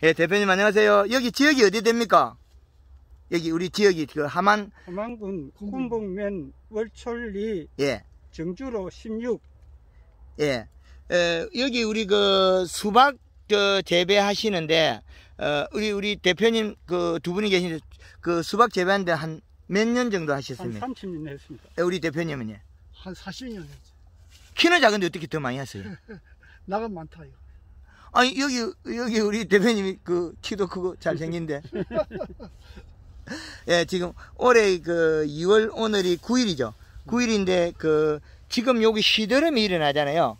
예, 대표님 안녕하세요. 여기 지역이 어디 됩니까? 여기 우리 지역이 그 하만 하만군 군봉면 월촌리 예. 정주로 16 예. 에, 어, 여기 우리 그 수박 저 재배하시는데 어, 우리 우리 대표님 그 두 분이 계신데 그 수박 재배하는데 한 몇 년 정도 하셨습니까? 한 30년 했습니다. 예, 우리 대표님은요? 한 40년 했죠. 키는 작은데 어떻게 더 많이 하세요? 나가 많다 이거. 아니 여기 여기 우리 대표님이 그 키도 크고 잘생긴데 예 지금 올해 그 2월 오늘이 9일이죠 9일인데 그 지금 여기 시들름이 일어나잖아요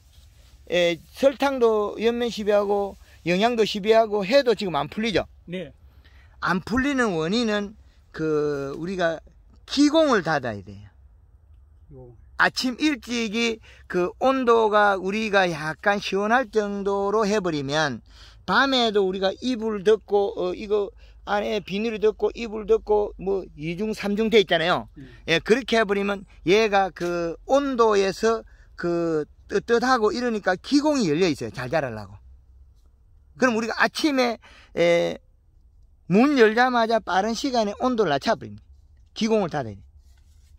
예 설탕도 연면 시비하고 영양도 시비하고 해도 지금 안 풀리죠 네안 풀리는 원인은 그 우리가 기공을 닫아야 돼요 요. 아침 일찍이 그 온도가 우리가 약간 시원할 정도로 해버리면 밤에도 우리가 이불 덮고 어, 이거 안에 비닐을 덮고 이불 덮고 뭐 이중 삼중 돼 있잖아요. 음. 예 그렇게 해버리면 얘가 그 온도에서 그 뜨뜻하고 이러니까 기공이 열려 있어요. 잘 자라려고. 그럼 우리가 아침에 에, 문 열자마자 빠른 시간에 온도를 낮춰버립니다. 기공을 닫아야 돼.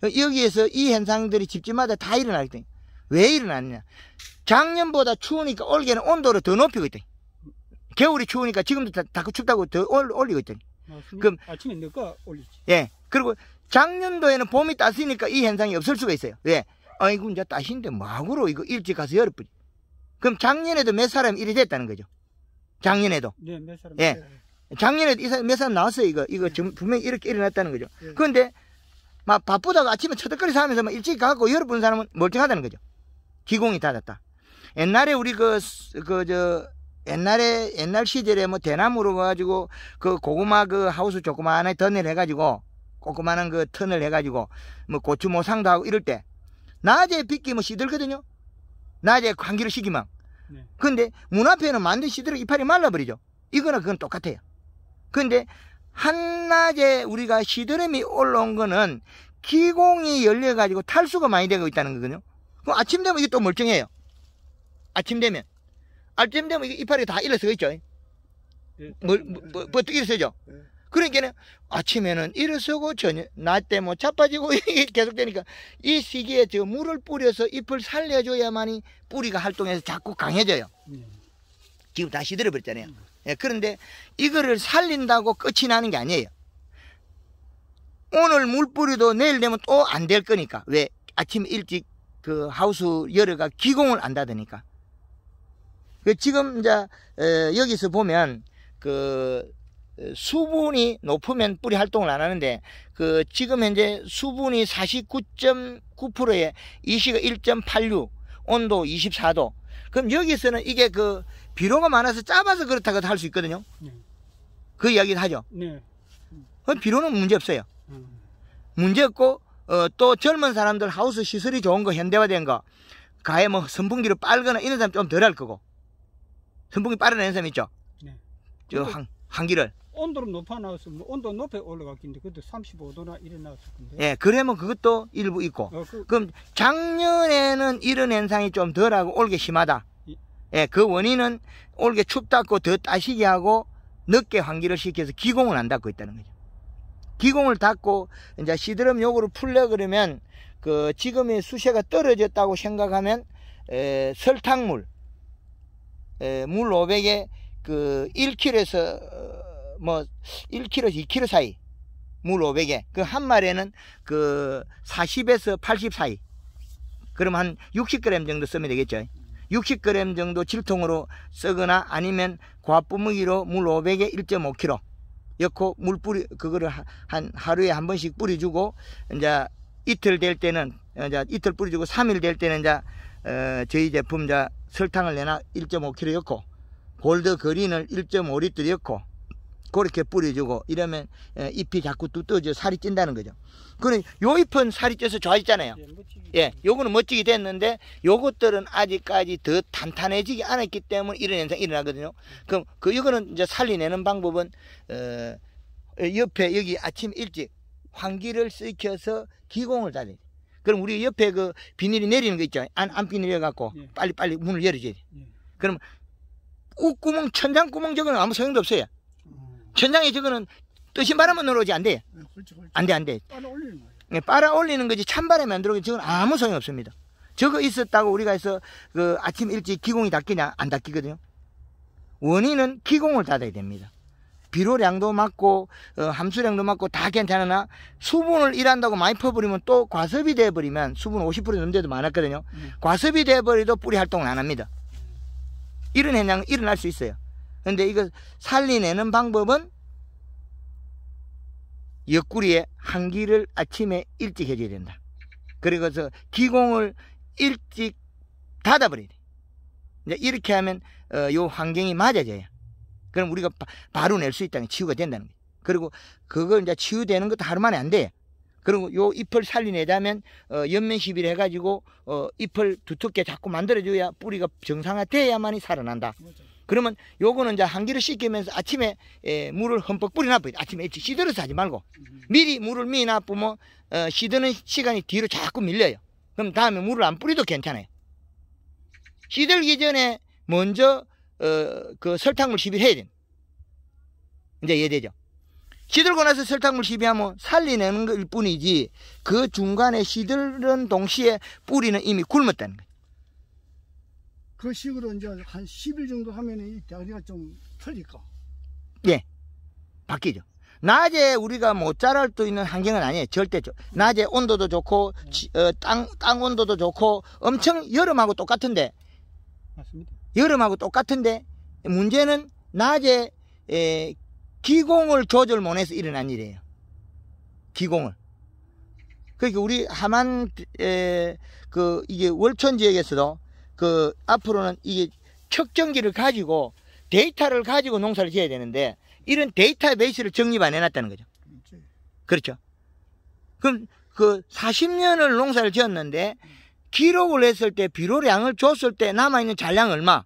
여기에서 이 현상들이 집집마다 다 일어나기 때문에 왜 일어났냐 작년보다 추우니까 올해는 온도를 더 높이고 있대 겨울이 추우니까 지금도 다, 다 춥다고 더 올리고 있대니 그럼 아침에 늦가 올리지 예 그리고 작년도에는 봄이 따스니까 이 현상이 없을 수가 있어요 왜 아이고 이제 따신데 막으로 이거 일찍 가서 열어버리 그럼 작년에도 몇 사람 일이 됐다는 거죠 작년에도 네몇 사람 예 작년에도 몇 사람 나왔어요 이거 이거 네. 분명히 이렇게 일어났다는 거죠 네. 그런데 막 바쁘다고 아침에 쳐들거리사면서막 일찍 가고 열어 보는 사람은 멀쩡하다는 거죠. 기공이 닫았다. 옛날에 우리 그, 그, 저, 옛날에, 옛날 시절에 뭐 대나무로 가지고 그 고구마 그 하우스 조그마한에 던을 해가지고 꼬꼬마한 그 턴을 해가지고 뭐 고추 모상도 하고 이럴 때 낮에 빗기 면 뭐 시들거든요. 낮에 환기를 시키면. 네. 근데 문 앞에는 만든 시들어 이파리 말라버리죠. 이거나 그건 똑같아요. 근데 한낮에 우리가 시드름이 올라온 거는 기공이 열려가지고 탈수가 많이 되고 있다는 거거든요. 그럼 아침 되면 이게 또 멀쩡해요. 아침 되면. 아침 되면 이게 이파리다 일어서 있죠. 뭐뭐 네. 벌떡 뭐, 뭐 일어서죠. 네. 그러니까 는 아침에는 일어서고 저녁, 낮 때 뭐 자빠지고 이 계속되니까 이 시기에 저 물을 뿌려서 잎을 살려줘야만이 뿌리가 활동해서 자꾸 강해져요. 음. 기후 다 시들어버렸잖아요. 예, 그런데 이거를 살린다고 끝이 나는 게 아니에요. 오늘 물 뿌리도 내일 되면 또 안 될 거니까. 왜? 아침 일찍 그 하우스 열어가 기공을 안다으니까그 지금 이제 여기서 보면 그 수분이 높으면 뿌리 활동을 안 하는데 그 지금 현재 수분이 49.9%에 이시가 1.86 온도 24도 그럼 여기서는 이게 그 비료가 많아서 짜봐서 그렇다고 할 수 있거든요. 네. 그 이야기를 하죠. 네. 그 비료는 문제 없어요. 음. 문제 없고 어, 또 젊은 사람들 하우스 시설이 좋은 거 현대화된 거 가에 뭐 선풍기를 빨거나 이런 사람 좀 덜 할 거고 선풍기 빠르는 사람 있죠. 네. 저 한, 한기를 온도를 높아 나왔으면 온도 높에 올라갔겠는데 그때 35도나 이래 나왔을 건데. 예, 그러면 그것도 일부 있고. 어, 그, 럼 작년에는 이런 현상이 좀 덜하고 올게 심하다. 예, 그 원인은 올게 춥다고 더 따시게 하고 늦게 환기를 시켜서 기공을 안 닫고 있다는 거죠. 기공을 닫고 이제 시드럼 요거를 풀려 그러면 그 지금의 수세가 떨어졌다고 생각하면 에, 설탕물 에, 물 500에 그 1kg에서 뭐 1kg, 2kg 사이 물 500에 그 한 마리에는 그 40에서 80 사이 그럼 한 60g 정도 쓰면 되겠죠 60g 정도 질통으로 쓰거나 아니면 과뿌무기로 물 500에 1.5kg 넣고 물 뿌리 그거를 한 하루에 한 번씩 뿌려주고 이제 이틀 될 때는 이제 이틀 뿌려주고 3일 될 때는 이제 어, 저희 제품 이제 설탕을 내나 1.5kg 넣고 골드 그린을 1.5리터 넣고 그렇게 뿌려주고 이러면 잎이 자꾸 두꺼져 살이 찐다는 거죠. 그럼 요 잎은 살이 쪄서 좋아졌잖아요. 예, 예 요거는 멋지게 됐는데 요것들은 아직까지 더 탄탄해지지 않았기 때문에 이런 현상이 일어나거든요. 그럼 그 이거는 이제 살리내는 방법은 어, 옆에 여기 아침 일찍 환기를 시켜서 기공을 다니. 그럼 우리 옆에 그 비닐이 내리는 거 있죠. 안, 안 비닐이 갖고 예. 빨리 빨리 문을 열어줘야 돼. 예. 그럼 꾹구멍 천장구멍 저거는 아무 소용도 없어요. 천장에 저거는 뜨신 바람은 오지 안 돼. 안 돼, 안 돼. 빨아올리는 거예 예, 빨아올리는 거지 찬바람이 안 들어오게 저건 아무 소용이 없습니다. 저거 있었다고 우리가 해서 그 아침 일찍 기공이 닦이냐? 안 닦이거든요. 원인은 기공을 닫아야 됩니다. 비료량도 맞고 어, 함수량도 맞고 다 괜찮으나 수분을 일한다고 많이 퍼버리면 또 과습이 돼버리면 수분 50% 넘는 데도 많았거든요. 음. 과습이 돼버리도 뿌리 활동을 안 합니다. 이런 현상 일어날 수 있어요. 근데 이거 살리내는 방법은 옆구리에 한기를 아침에 일찍 해줘야 된다. 그리고서 기공을 일찍 닫아버려야 돼. 이제 이렇게 하면 어, 요 환경이 맞아져요. 그럼 우리가 바, 바로낼 수 있다는 치유가 된다는 거예요. 그리고 그걸 이제 치유되는 것도 하루 만에 안 돼요. 그리고 요 잎을 살리내자면 어, 연면비를 해가지고 어, 잎을 두텁게 자꾸 만들어줘야 뿌리가 정상화돼야만이 살아난다. 맞아. 그러면 요거는 이제 한 기를 씻기면서 아침에 에, 예, 물을 흠뻑 뿌리나 뿌리 아침에 일찍 시들어서 하지 말고. 미리 물을 미나 뿌면 어, 시드는 시간이 뒤로 자꾸 밀려요. 그럼 다음에 물을 안 뿌리도 괜찮아요. 시들기 전에 먼저 어, 그 설탕물 시비를 해야 돼. 이제 예해죠 시들고 나서 설탕물 시비하면 살리내는 것일 뿐이지 그 중간에 시들은 동시에 뿌리는 이미 굶었다는 거예요. 그 식으로 이제 한 10일 정도 하면 이 대가리가 좀틀릴까 예. 바뀌죠. 낮에 우리가 못 자랄 수 있는 환경은 아니에요. 절대. 죠 낮에 온도도 좋고, 지, 어, 땅, 땅 온도도 좋고, 엄청 여름하고 똑같은데. 맞습니다. 여름하고 똑같은데, 문제는 낮에, 에, 기공을 조절 못해서 일어난 일이에요. 기공을. 그러니까 우리 하만, 에, 그, 이게 월천 지역에서도 그 앞으로는 이게 측정기를 가지고 데이터를 가지고 농사를 지어야 되는데 이런 데이터베이스를 정립 안 해놨다는 거죠. 그렇죠. 그럼 그 40년을 농사를 지었는데 기록을 했을 때 비료량을 줬을 때 남아있는 잔량 얼마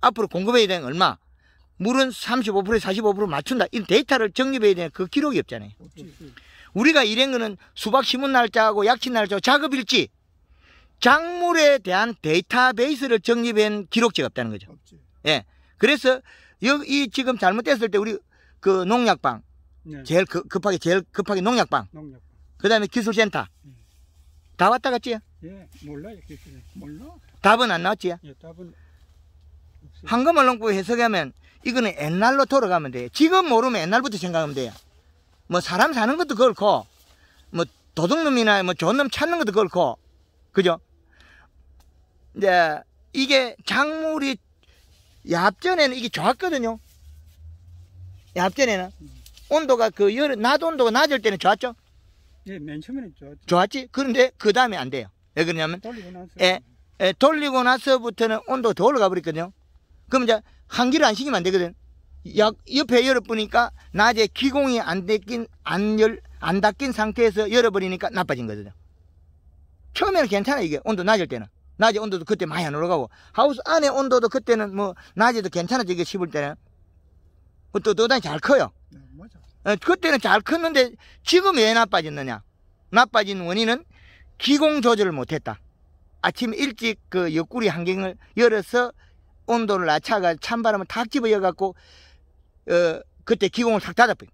앞으로 공급해야 되는 얼마 물은 35%에 45% 맞춘다 이 데이터를 정립해야 되는 그 기록이 없잖아요. 우리가 일행 거는 수박 심은 날짜하고 약친 날짜하고 작업일지 작물에 대한 데이터베이스를 정립한 기록지가 없다는 거죠. 없지. 예. 그래서 여기 지금 잘못됐을 때 우리 그 농약방 네. 제일 그, 급하게 제일 급하게 농약방. 농약방. 그다음에 기술센터. 네. 다 왔다 갔지 예, 몰라요. 몰라. 답은 안 나왔지요? 예, 답은 한금언론법 해석하면 이거는 옛날로 돌아가면 돼요. 지금 모르면 옛날부터 생각하면 돼요. 뭐 사람 사는 것도 그렇고 뭐 도둑놈이나 뭐 좋은 놈 찾는 것도 그렇고 그죠? 이제 네. 이게 작물이 얍전에는 이게 좋았거든요. 얍전에는 온도가 그 열, 낮 온도가 낮을 때는 좋았죠. 예, 맨 처음에는 좋았죠. 좋았지. 그런데 그 다음에 안 돼요. 왜 그러냐면 돌리고 나서 예, 예, 돌리고 나서부터는 온도가 더 올라가 버리거든요. 그럼 이제 한기를 안 식이면 안 되거든. 약, 옆에 열어보니까 낮에 기공이 안 닦인 안 열, 안 닦인 상태에서 열어버리니까 나빠진 거거든요. 처음에는 괜찮아 이게 온도 낮을 때는. 낮에 온도도 그때 많이 안 올라가고 하우스 안에 온도도 그때는 뭐 낮에도 괜찮아지게 씹을 때는 또 도단이 잘 커요 네, 뭐 어, 그때는 잘 컸는데 지금 왜 나빠졌느냐 나빠진 원인은 기공 조절을 못했다 아침 일찍 그 옆구리 한경을 열어서 온도를 낮춰가 찬바람을 탁 집어여갖고 어 그때 기공을 탁 닫아버려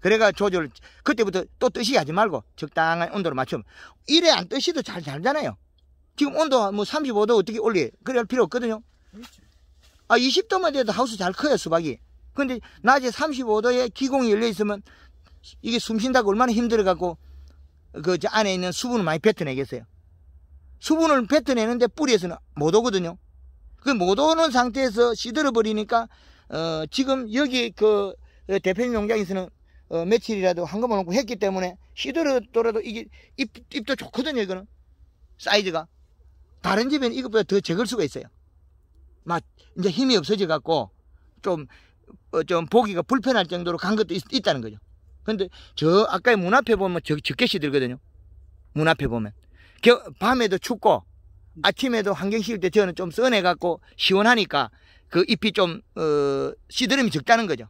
그래가 조절 그때부터 또 뜨시게 하지 말고 적당한 온도를 맞추면 이래 안 뜨시도 잘 자잖아요 지금 온도 뭐 35도 어떻게 올리? 그래 할 필요 없거든요. 그렇죠. 아 20도만 돼도 하우스 잘 커요 수박이. 근데 낮에 35도에 기공이 열려 있으면 이게 숨 쉰다고 얼마나 힘들어 갖고 그 저 안에 있는 수분을 많이 뱉어내겠어요. 수분을 뱉어내는데 뿌리에서는 못 오거든요. 그 못 오는 상태에서 시들어 버리니까 어 지금 여기 그 어, 대표님 농장에서는 어 며칠이라도 한꺼번에 놓고 했기 때문에 시들어더라도 이게 입, 입도 좋거든요 이거는 사이즈가 다른 집에는 이것보다 더 적을 수가 있어요. 막 이제 힘이 없어져 갖고 좀, 어, 좀 보기가 불편할 정도로 간 것도 있, 다는 거죠. 근데 저 아까 문 앞에 보면 저, 적게시 들거든요. 문 앞에 보면. 겨, 밤에도 춥고 아침에도 환경 시울때 저는 좀 써내 갖고 시원하니까 그 잎이 좀, 어, 시들음이 적다는 거죠.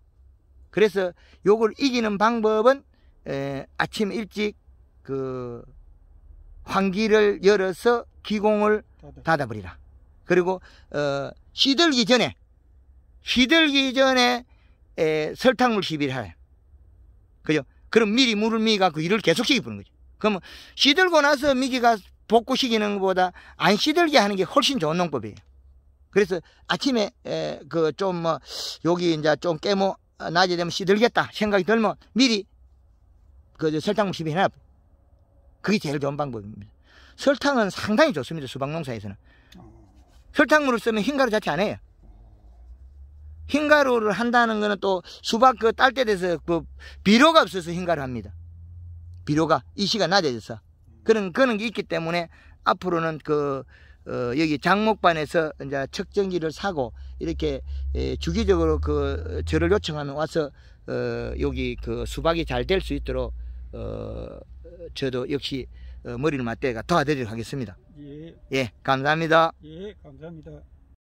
그래서 요걸 이기는 방법은 에, 아침 일찍 그 환기를 열어서 기공을 닫아버리라. 그리고 어, 시들기 전에 시들기 전에 에, 설탕물 시비를 해. 그죠? 그럼 미리 물을 미리 갖고 이를 계속 시기부는 거죠. 그러면 시들고 나서 미기가 볶고 시기는 것보다 안 시들게 하는 게 훨씬 좋은 농법이에요. 그래서 아침에 그 좀 뭐 여기 이제 좀 깨모 어, 낮에 되면 시들겠다 생각이 들면 미리 그 설탕물 시비 해놔. 그게 제일 좋은 방법입니다. 설탕은 상당히 좋습니다. 수박농사에서는. 설탕물을 쓰면 흰가루 자체 안 해요. 흰가루를 한다는 거는 또 수박 그 딸 때 돼서 그 비료가 없어서 흰가루 합니다. 비료가 이시가 낮아져서 그런 그런 게 있기 때문에 앞으로는 그 어, 여기 장목반에서 이제 측정기를 사고 이렇게 주기적으로 그 저를 요청하면 와서 어, 여기 그 수박이 잘 될 수 있도록 어, 저도 역시 어, 머리를 맞대가 도와드리도록 하겠습니다. 예. 예, 감사합니다. 예, 감사합니다.